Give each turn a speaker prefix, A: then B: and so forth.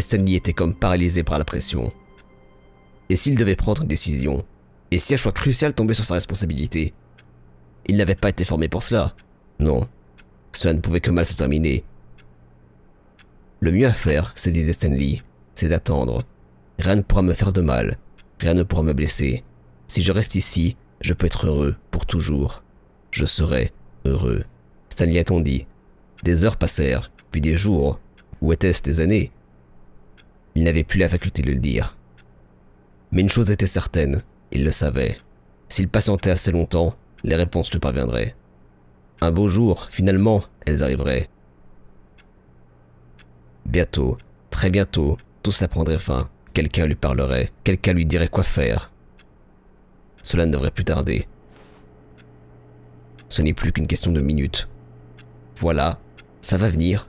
A: Stanley était comme paralysé par la pression. Et s'il devait prendre une décision, et si un choix crucial tombait sur sa responsabilité, il n'avait pas été formé pour cela. Non, cela ne pouvait que mal se terminer. Le mieux à faire, se disait Stanley, c'est d'attendre. Rien ne pourra me faire de mal, rien ne pourra me blesser. Si je reste ici, je peux être heureux pour toujours. Je serai heureux. Stanley attendit. Des heures passèrent, puis des jours, ou étaient-ce des années il n'avait plus la faculté de le dire. Mais une chose était certaine, il le savait. S'il patientait assez longtemps, les réponses lui parviendraient. Un beau jour, finalement, elles arriveraient. Bientôt, très bientôt, tout cela prendrait fin. Quelqu'un lui parlerait, quelqu'un lui dirait quoi faire. Cela ne devrait plus tarder. Ce n'est plus qu'une question de minutes. Voilà, ça va venir,